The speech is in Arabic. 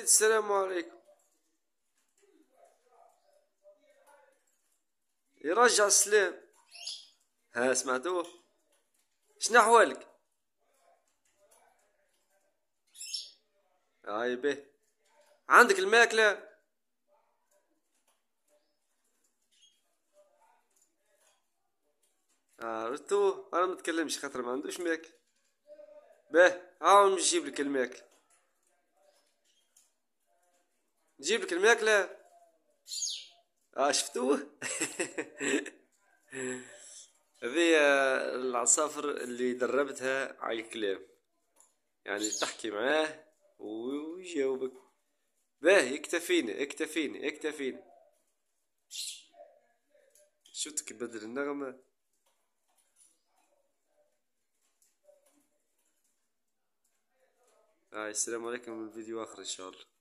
السيد السلام عليكم يرجع السلام ها سمعتوه شنو احوالك عيبه عندك الماكله عرفتوه آه، انا متكلمش خاطر ما عندوش ماكل باه عاون نجيب لك الماكل نجيب لك الماكله اه شفتوه هذه آه، العصافر اللي دربتها على الكلام يعني تحكي معاه ويجاوبك باه يكتفيني اكتفيني اكتفيني شفتك بدل النغمة آه السلام عليكم الفيديو اخر ان شاء الله